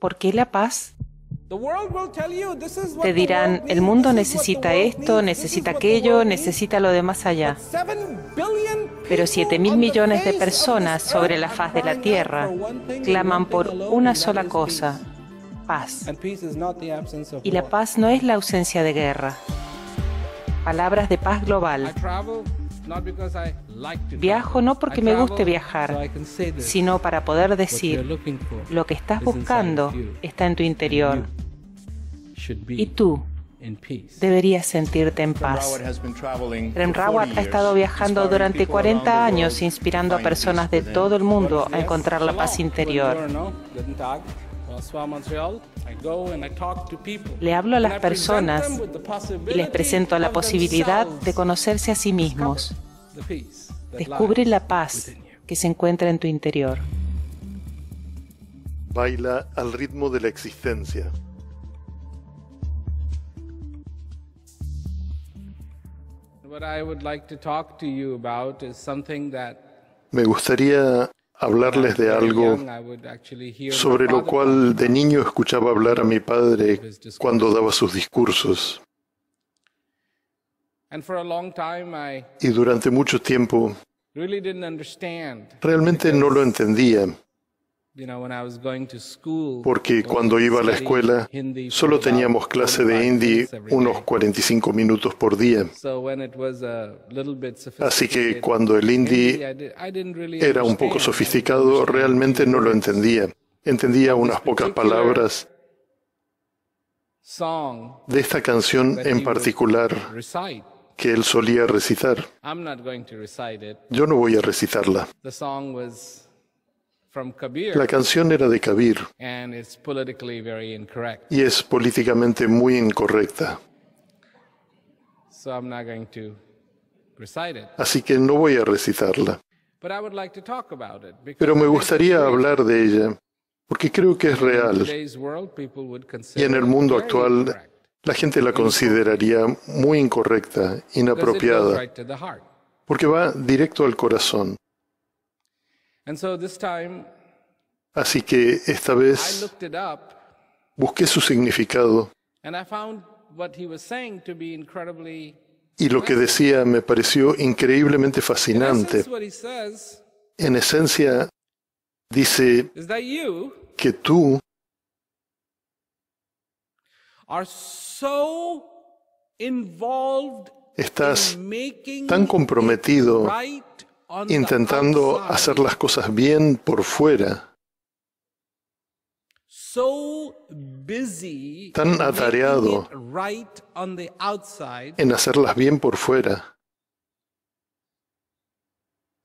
¿Por qué la paz? Te dirán, el mundo necesita esto, necesita aquello, necesita lo de más allá. Pero 7 mil millones de personas sobre la faz de la Tierra claman por una sola cosa, paz. Y la paz no es la ausencia de guerra. Palabras de paz global. Viajo no porque me guste viajar, sino para poder decir, lo que estás buscando está en tu interior. Y tú deberías sentirte en paz. Ren Rawat ha estado viajando durante 40 años inspirando a personas de todo el mundo a encontrar la paz interior. Le hablo a las personas y les presento la posibilidad de conocerse a sí mismos. Descubre la paz que se encuentra en tu interior. Baila al ritmo de la existencia. Me gustaría hablarles de algo sobre lo cual de niño escuchaba hablar a mi padre cuando daba sus discursos. Y durante mucho tiempo realmente no lo entendía. Porque cuando iba a la escuela solo teníamos clase de hindi unos 45 minutos por día. Así que cuando el hindi era un poco sofisticado, realmente no lo entendía. Entendía unas pocas palabras de esta canción en particular que él solía recitar. Yo no voy a recitarla. La canción era de Kabir y es políticamente muy incorrecta. Así que no voy a recitarla. Pero me gustaría hablar de ella porque creo que es real. Y en el mundo actual la gente la consideraría muy incorrecta, inapropiada, porque va directo al corazón. Así que esta vez busqué su significado y lo que decía me pareció increíblemente fascinante. En esencia, dice que tú Estás tan comprometido intentando hacer las cosas bien por fuera, tan atareado en hacerlas bien por fuera,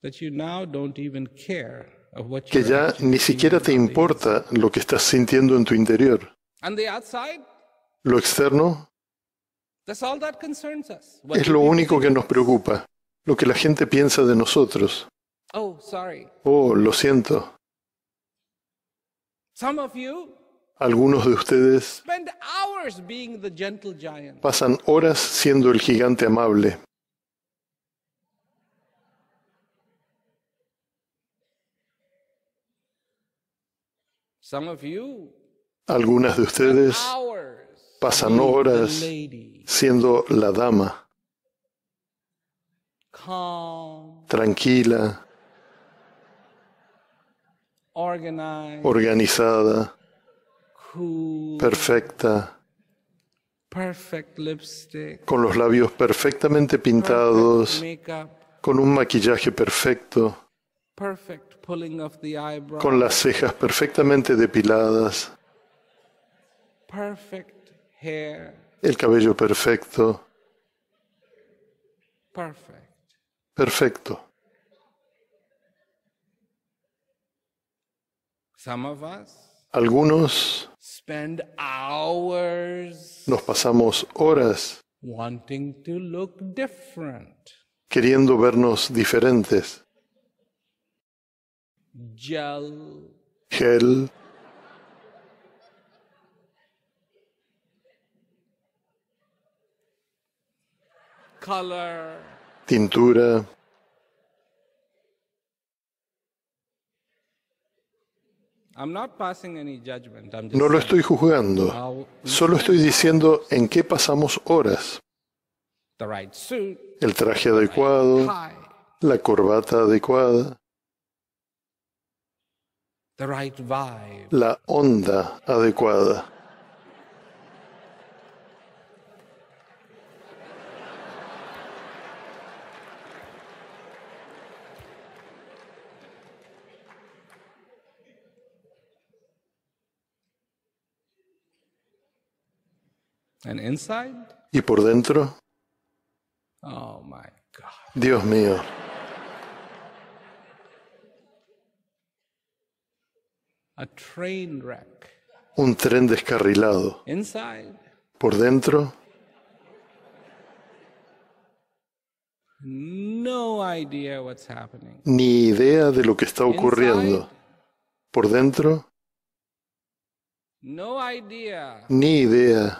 que ya ni siquiera te importa lo que estás sintiendo en tu interior. Lo externo es lo único que nos preocupa, lo que la gente piensa de nosotros. Oh, oh lo siento. Algunos de ustedes pasan horas siendo el gigante amable. Algunas de ustedes pasan horas siendo la dama, tranquila, organizada, perfecta, con los labios perfectamente pintados, con un maquillaje perfecto, con las cejas perfectamente depiladas, el cabello perfecto, perfecto. Algunos nos pasamos horas queriendo vernos diferentes. Gel, tintura. No lo estoy juzgando, solo estoy diciendo en qué pasamos horas. El traje adecuado, la corbata adecuada, la onda adecuada. ¿Y por dentro? Oh Dios mío. Un tren descarrilado. Por dentro. Ni idea de lo que está ocurriendo. Por dentro. No idea. Ni idea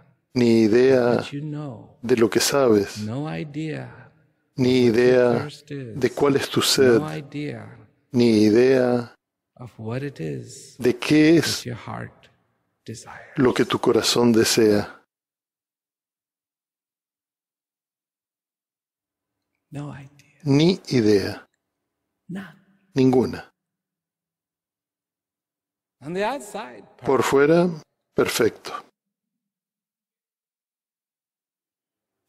ni idea de lo que sabes, ni idea de cuál es tu sed, ni idea de qué es lo que tu corazón desea. Ni idea. Ninguna. Por fuera, perfecto.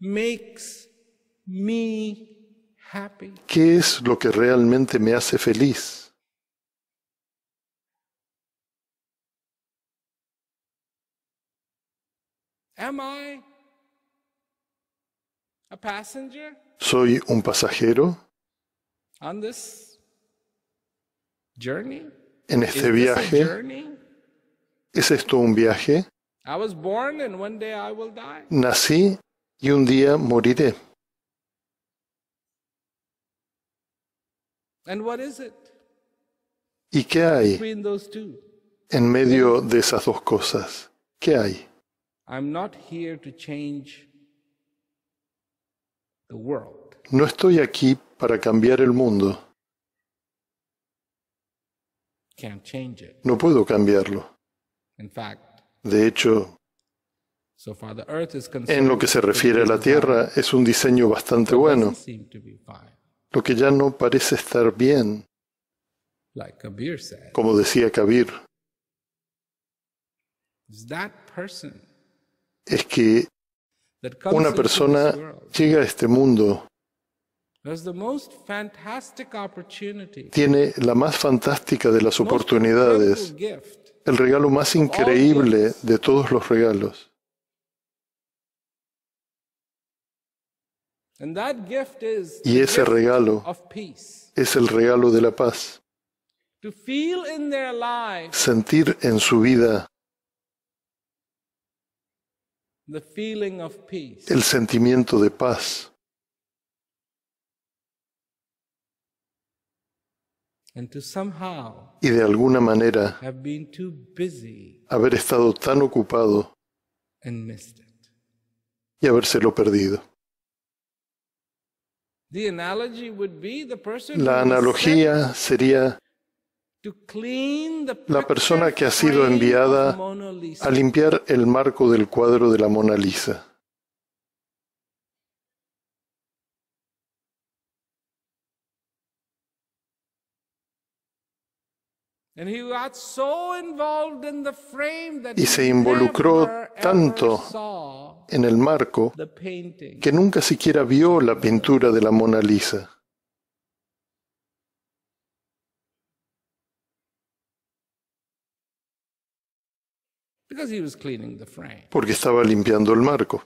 makes me happy? ¿Qué es lo que realmente me hace feliz? Am I a passenger? ¿Soy un pasajero? On this journey? ¿En este Is viaje? This a journey? ¿Es esto un viaje? I was born and one day I will die. Nací y un día moriré. ¿Y qué hay en medio de esas dos cosas? ¿Qué hay? No estoy aquí para cambiar el mundo. No puedo cambiarlo. De hecho, en lo que se refiere a la Tierra, es un diseño bastante bueno, lo que ya no parece estar bien, como decía Kabir. Es que una persona llega a este mundo, tiene la más fantástica de las oportunidades, el regalo más increíble de todos los regalos Y ese regalo es el regalo de la paz. Sentir en su vida el sentimiento de paz. Y de alguna manera haber estado tan ocupado y habérselo perdido. La analogía sería la persona que ha sido enviada a limpiar el marco del cuadro de la Mona Lisa. Y se involucró tanto en el marco que nunca siquiera vio la pintura de la Mona Lisa. Porque estaba limpiando el marco.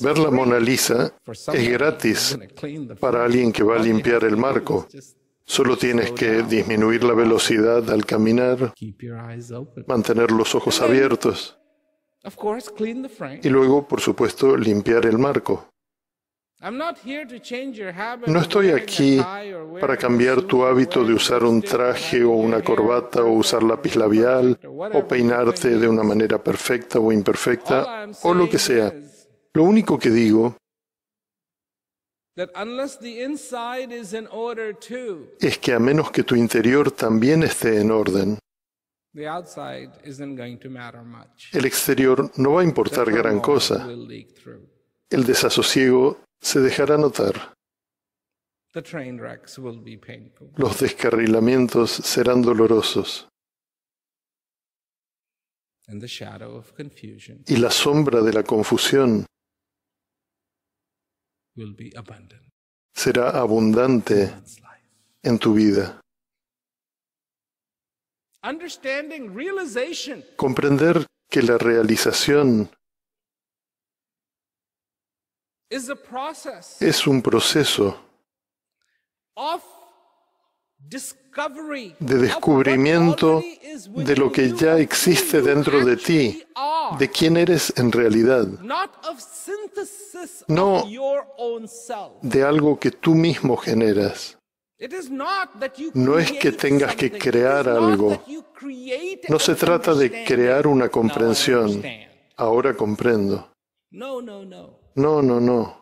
Ver la Mona Lisa es gratis para alguien que va a limpiar el marco. Solo tienes que disminuir la velocidad al caminar, mantener los ojos abiertos y luego, por supuesto, limpiar el marco. No estoy aquí para cambiar tu hábito de usar un traje o una corbata o usar lápiz labial o peinarte de una manera perfecta o imperfecta o lo que sea. Lo único que digo es que a menos que tu interior también esté en orden, el exterior no va a importar gran cosa. El desasosiego se dejará notar. Los descarrilamientos serán dolorosos. Y la sombra de la confusión será abundante en tu vida. Comprender que la realización es un proceso de descubrimiento de lo que ya existe dentro de ti, de quién eres en realidad, no de algo que tú mismo generas. No es que tengas que crear algo. No se trata de crear una comprensión. Ahora comprendo. No, no, no.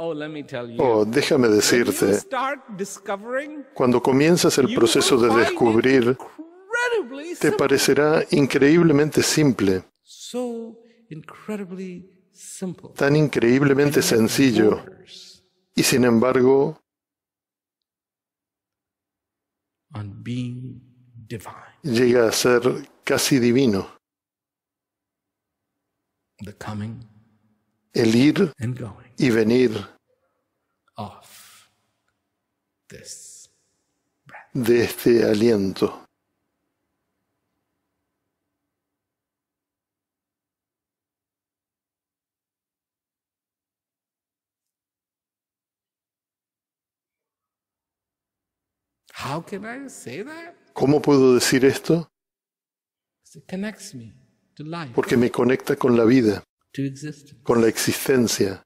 Oh, oh, déjame decirte, cuando comienzas el proceso de descubrir, te parecerá increíblemente simple, tan increíblemente sencillo, y sin embargo, llega a ser casi divino el ir y venir de este aliento. ¿Cómo puedo decir esto? Porque me conecta con la vida con la existencia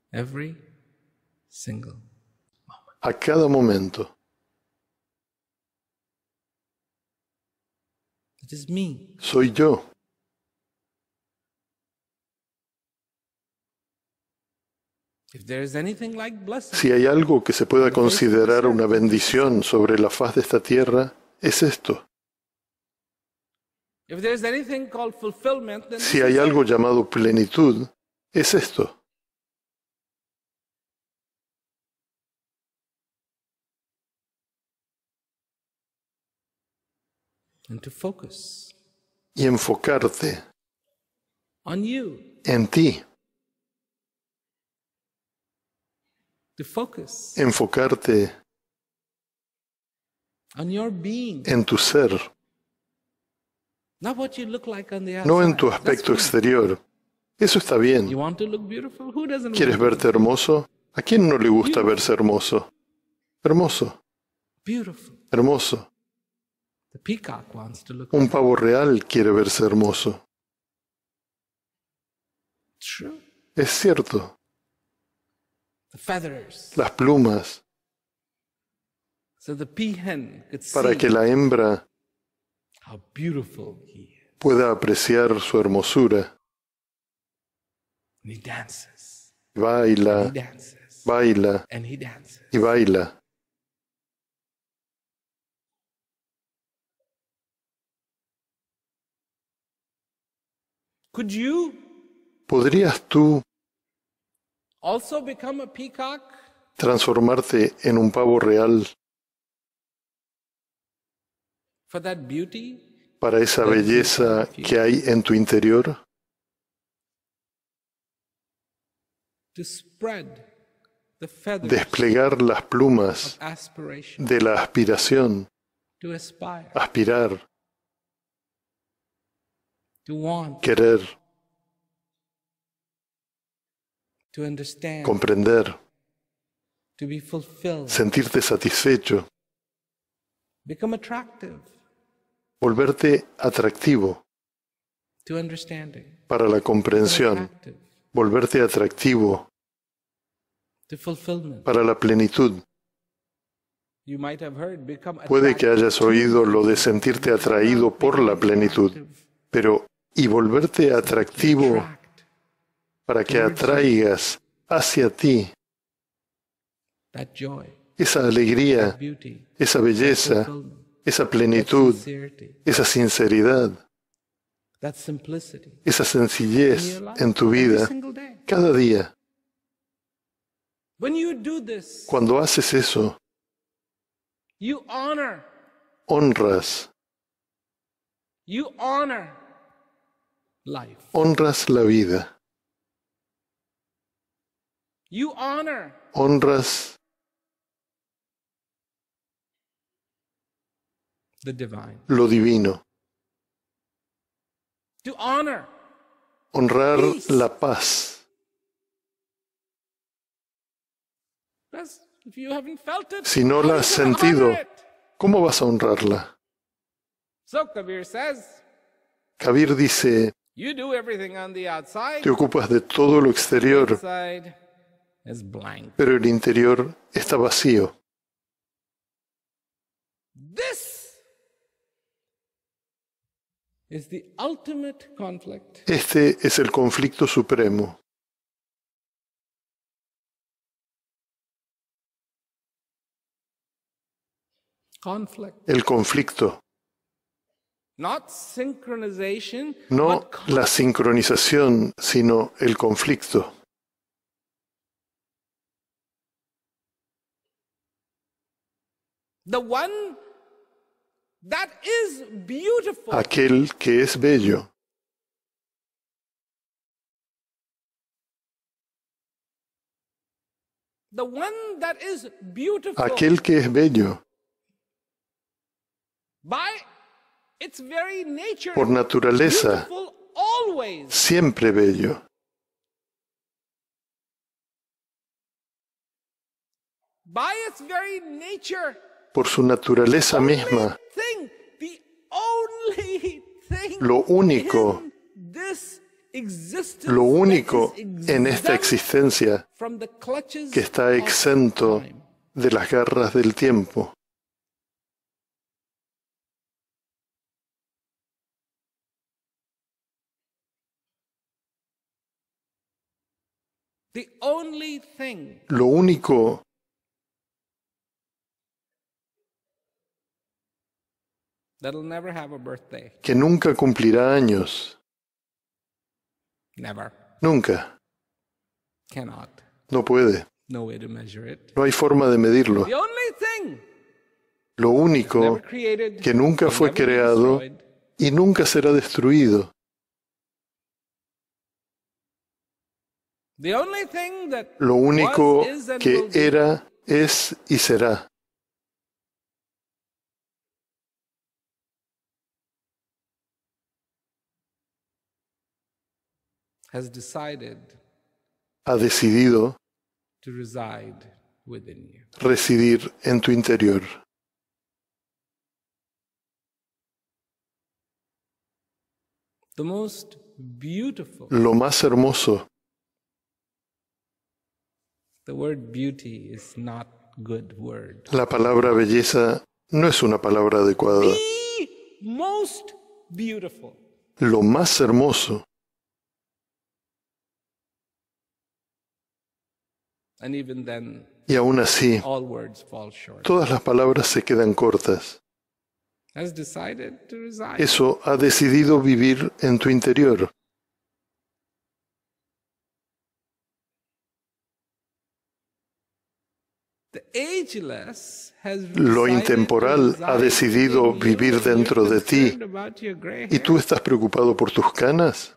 a cada momento. Soy yo. Si hay algo que se pueda considerar una bendición sobre la faz de esta tierra, es esto. Si hay algo llamado plenitud, es esto. Y enfocarte en ti. Enfocarte en tu ser no en tu aspecto exterior. Eso está bien. ¿Quieres verte hermoso? ¿A quién no le gusta verse hermoso? Hermoso. Hermoso. Un pavo real quiere verse hermoso. Es cierto. Las plumas. Para que la hembra pueda apreciar su hermosura. Baila, baila y baila. ¿Podrías tú transformarte en un pavo real? para esa belleza que hay en tu interior, desplegar las plumas de la aspiración, aspirar, querer, comprender, sentirte satisfecho, volverte atractivo para la comprensión, volverte atractivo para la plenitud. Puede que hayas oído lo de sentirte atraído por la plenitud, pero y volverte atractivo para que atraigas hacia ti esa alegría, esa belleza, esa plenitud, esa sinceridad, esa sencillez en tu vida cada día. Cuando haces eso, honras, honras la vida, honras lo divino. Honrar la paz. Si no la has sentido, ¿cómo vas a honrarla? Kabir dice, te ocupas de todo lo exterior, pero el interior está vacío. Este es el conflicto supremo. El conflicto. No la sincronización, sino el conflicto. The one aquel que es bello. Aquel que es bello. Por naturaleza, siempre bello. By its very nature, por su naturaleza misma, lo único, lo único en esta existencia que está exento de las garras del tiempo. Lo único Que nunca cumplirá años. Nunca. No puede. No, hay forma de medirlo. Lo único que nunca fue creado y nunca será destruido. Lo único que era, es y será. ha decidido residir en tu interior. Lo más hermoso. La palabra belleza no es una palabra adecuada. Lo más hermoso. Y aún así, todas las palabras se quedan cortas. Eso ha decidido vivir en tu interior. Lo intemporal ha decidido vivir dentro de ti y tú estás preocupado por tus canas.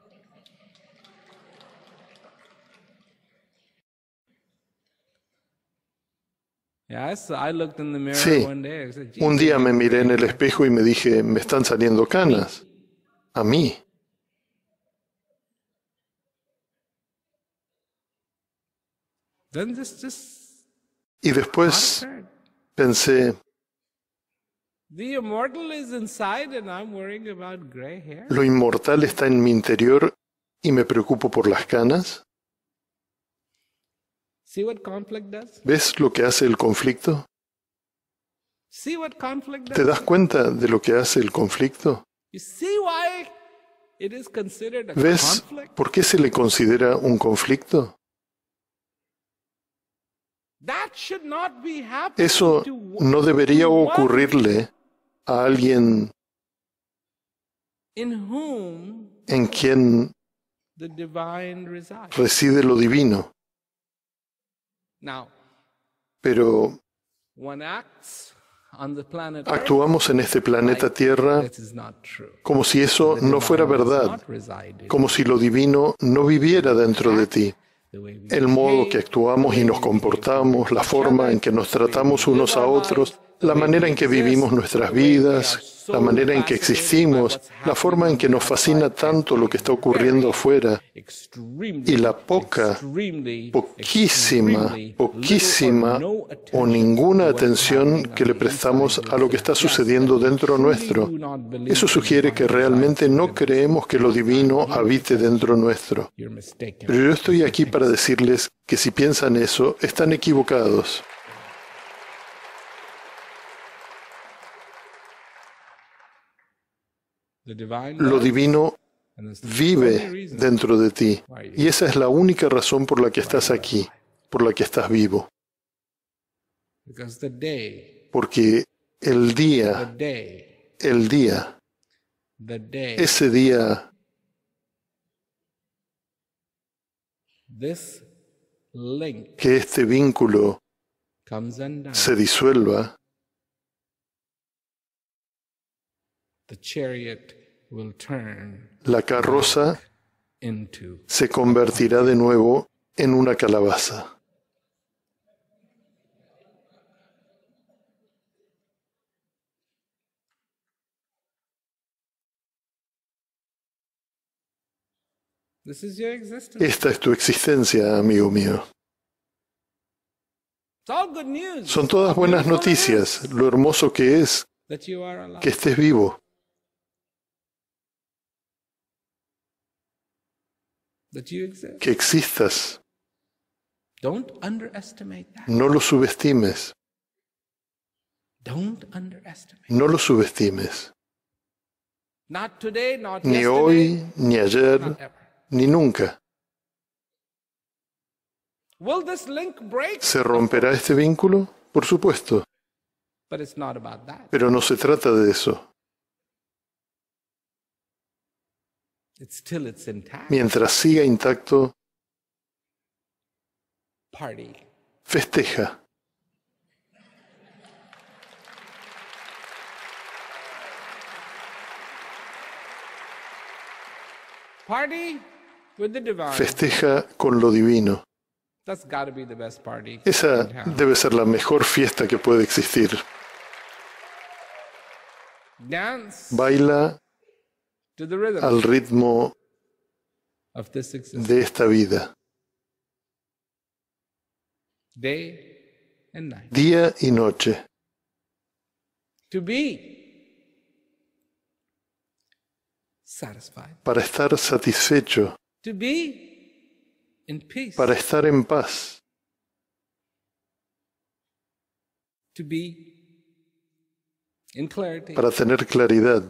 Sí, un día me miré en el espejo y me dije, me están saliendo canas. A mí. Y después pensé, lo inmortal está en mi interior y me preocupo por las canas. ¿Ves lo que hace el conflicto? ¿Te das cuenta de lo que hace el conflicto? ¿Ves por qué se le considera un conflicto? Eso no debería ocurrirle a alguien en quien reside lo divino. Pero actuamos en este planeta Tierra como si eso no fuera verdad, como si lo divino no viviera dentro de ti. El modo que actuamos y nos comportamos, la forma en que nos tratamos unos a otros, la manera en que vivimos nuestras vidas, la manera en que existimos, la forma en que nos fascina tanto lo que está ocurriendo afuera y la poca, poquísima, poquísima o ninguna atención que le prestamos a lo que está sucediendo dentro nuestro. Eso sugiere que realmente no creemos que lo divino habite dentro nuestro. Pero yo estoy aquí para decirles que si piensan eso, están equivocados. Lo divino vive dentro de ti. Y esa es la única razón por la que estás aquí, por la que estás vivo. Porque el día, el día, ese día, que este vínculo se disuelva, La carroza se convertirá de nuevo en una calabaza. Esta es tu existencia, amigo mío. Son todas buenas noticias, lo hermoso que es que estés vivo. que existas. No lo subestimes. No lo subestimes. ni hoy, ni ayer, ni nunca. ¿Se romperá este vínculo? Por supuesto. Pero no se trata de eso. mientras siga intacto, festeja. Festeja con lo divino. Esa debe ser la mejor fiesta que puede existir. Baila al ritmo de esta vida, día y noche. Para estar satisfecho. Para estar en paz. Para tener claridad.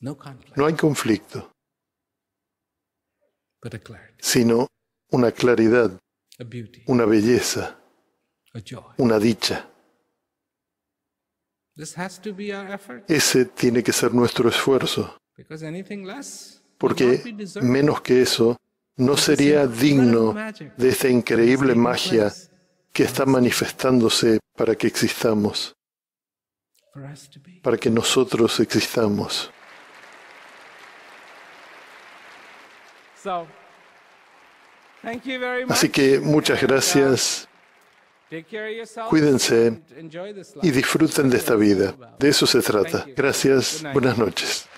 No hay conflicto, sino una claridad, una belleza, una dicha. Ese tiene que ser nuestro esfuerzo, porque menos que eso no sería digno de esta increíble magia que está manifestándose para que existamos, para que nosotros existamos. Así que muchas gracias. Cuídense y disfruten de esta vida. De eso se trata. Gracias. Buenas noches.